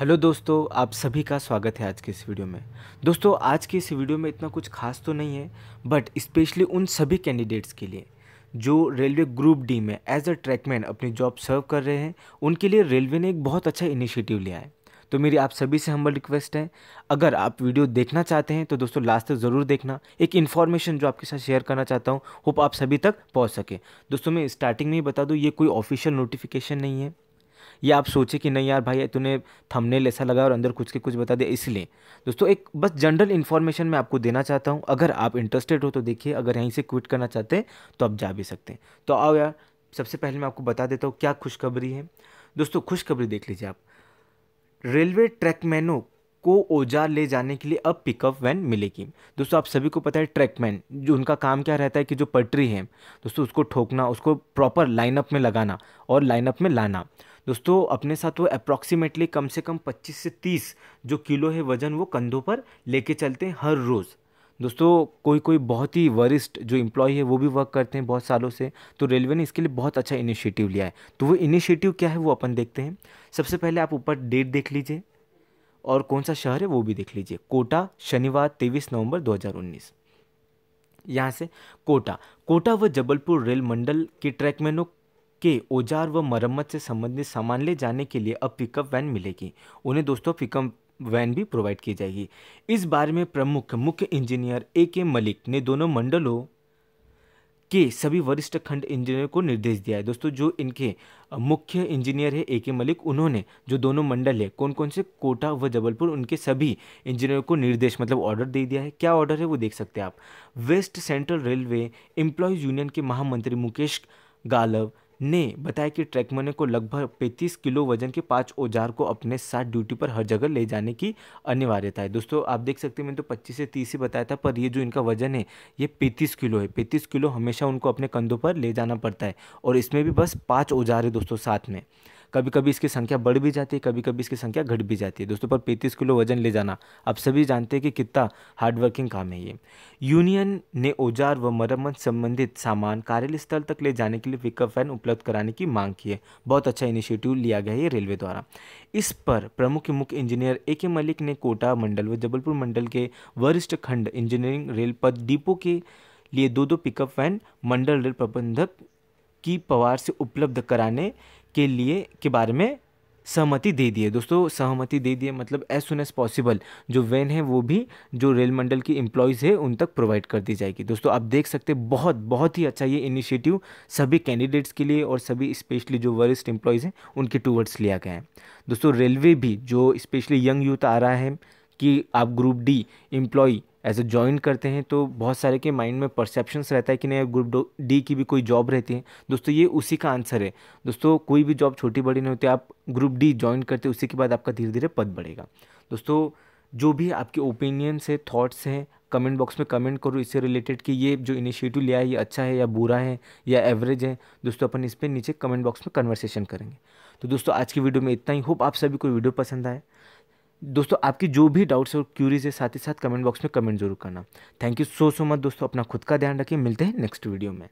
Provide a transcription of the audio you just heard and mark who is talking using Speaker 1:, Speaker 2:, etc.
Speaker 1: hello दोस्तों आप सभी का स्वागत है आज के इस वीडियो में दोस्तों आज के इस वीडियो में इतना कुछ खास तो नहीं है बट स्पेशली उन सभी कैंडिडेट्स के लिए जो रेलवे ग्रुप डी में एज अ ट्रैकमैन अपनी जॉब सर्व कर रहे हैं उनके लिए रेलवे ने एक बहुत अच्छा इनिशिएटिव लिया है तो मेरी आप सभी से हम्बल रिक्वेस्ट है अगर आप वीडियो देखना चाहते हैं तो दोस्तों लास्ट तक ज़रूर देखना एक इन्फॉर्मेशन जो आपके साथ शेयर करना चाहता हूँ होप आप सभी तक पहुँच सके दोस्तों मैं स्टार्टिंग में ही बता दूँ ये कोई ऑफिशियल नोटिफिकेशन नहीं है या आप सोचे कि नहीं यार भाई तूने थंबनेल ऐसा लगा और अंदर कुछ के कुछ बता दिया इसलिए दोस्तों एक बस जनरल इन्फॉर्मेशन मैं आपको देना चाहता हूँ अगर आप इंटरेस्टेड हो तो देखिए अगर यहीं से क्विट करना चाहते हैं तो आप जा भी सकते हैं तो आओ यार सबसे पहले मैं आपको बता देता हूँ क्या खुशखबरी है दोस्तों खुशखबरी देख लीजिए आप रेलवे ट्रैकमैनों को औजार ले जाने के लिए अब पिकअप वैन मिलेगी दोस्तों आप सभी को पता है ट्रैकमैन जो उनका काम क्या रहता है कि जो पटरी है दोस्तों उसको ठोकना उसको प्रॉपर लाइनअप में लगाना और लाइनअप में लाना दोस्तों अपने साथ वो अप्रॉक्सीमेटली कम से कम 25 से 30 जो किलो है वज़न वो कंधों पर लेके चलते हैं हर रोज़ दोस्तों कोई कोई बहुत ही वरिष्ठ जो इम्प्लॉय है वो भी वर्क करते हैं बहुत सालों से तो रेलवे ने इसके लिए बहुत अच्छा इनिशिएटिव लिया है तो वो इनिशिएटिव क्या है वो अपन देखते हैं सबसे पहले आप ऊपर डेट देख लीजिए और कौन सा शहर है वो भी देख लीजिए कोटा शनिवार तेईस नवंबर दो यहाँ से कोटा कोटा व जबलपुर रेल मंडल के ट्रैक में नो के औजार व मरम्मत से संबंधित सामान ले जाने के लिए अब पिकअप वैन मिलेगी उन्हें दोस्तों पिकअप वैन भी प्रोवाइड की जाएगी इस बारे में प्रमुख मुख्य इंजीनियर ए के मलिक ने दोनों मंडलों के सभी वरिष्ठ खंड इंजीनियर को निर्देश दिया है दोस्तों जो इनके मुख्य इंजीनियर है ए के मलिक उन्होंने जो दोनों मंडल है कौन कौन से कोटा व जबलपुर उनके सभी इंजीनियर को निर्देश मतलब ऑर्डर दे दिया है क्या ऑर्डर है वो देख सकते हैं आप West Central Railway employees union के महामंत्री मुकेश गालव ने बताया कि ट्रैकमैन को लगभग 35 किलो वजन के पांच औजार को अपने साथ ड्यूटी पर हर जगह ले जाने की अनिवार्यता है दोस्तों आप देख सकते हैं मैंने तो 25 से 30 ही बताया था पर ये जो इनका वजन है ये 35 किलो है 35 किलो हमेशा उनको अपने कंधों पर ले जाना पड़ता है और इसमें भी बस पाँच औजार है दोस्तों साथ में कभी कभी इसकी संख्या बढ़ भी जाती है कभी कभी इसकी संख्या घट भी जाती है दोस्तों पर पैंतीस किलो वजन ले जाना आप सभी जानते हैं कि कितना हार्डवर्किंग काम है ये यूनियन ने औजार व मरम्मत संबंधित सामान कार्यालय स्थल तक ले जाने के लिए पिकअप वैन उपलब्ध कराने की मांग की है बहुत अच्छा इनिशिएटिव लिया गया है रेलवे द्वारा इस पर प्रमुख मुख्य इंजीनियर ए के मलिक ने कोटा मंडल व जबलपुर मंडल के वरिष्ठ खंड इंजीनियरिंग रेल पद डिपो के लिए दो दो पिकअप वैन मंडल रेल प्रबंधक की पवार से उपलब्ध कराने के लिए के बारे में सहमति दे दिए दोस्तों सहमति दे दिए मतलब एज सुन एज पॉसिबल जो वैन है वो भी जो रेल मंडल की इम्प्लॉयज़ है उन तक प्रोवाइड कर दी जाएगी दोस्तों आप देख सकते हैं बहुत बहुत ही अच्छा ये इनिशिएटिव सभी कैंडिडेट्स के लिए और सभी स्पेशली जो वरिष्ठ एम्प्लॉयज़ हैं उनके टूवर्ड्स लिया गया है दोस्तों रेलवे भी जो स्पेशली यंग यूथ आ रहा है कि आप group D employ as a join करते हैं तो बहुत सारे के माइंड में परसेप्शंस रहता है कि नहीं ग्रुप डी की भी कोई जॉब रहती है दोस्तों ये उसी का आंसर है दोस्तों कोई भी जॉब छोटी बड़ी नहीं होती आप ग्रुप डी ज्वाइन करते उसी के बाद आपका धीरे धीरे पद बढ़ेगा दोस्तों जो भी आपके ओपिनियंस है थॉट्स हैं कमेंट बॉक्स में कमेंट करो इससे रिलेटेड कि ये जो इनिशिएटिव लिया है ये अच्छा है या बुरा है या एवरेज है दोस्तों अपन इस पर नीचे कमेंट बॉक्स में कन्वर्सेशन करेंगे तो दोस्तों आज की वीडियो में इतना ही होप आप सभी को वीडियो पसंद आए दोस्तों आपकी जो भी डाउट्स और क्यूरीज है साथ ही साथ कमेंट बॉक्स में कमेंट जरूर करना thank you so so much दोस्तों अपना खुद का ध्यान रखिए मिलते हैं नेक्स्ट वीडियो में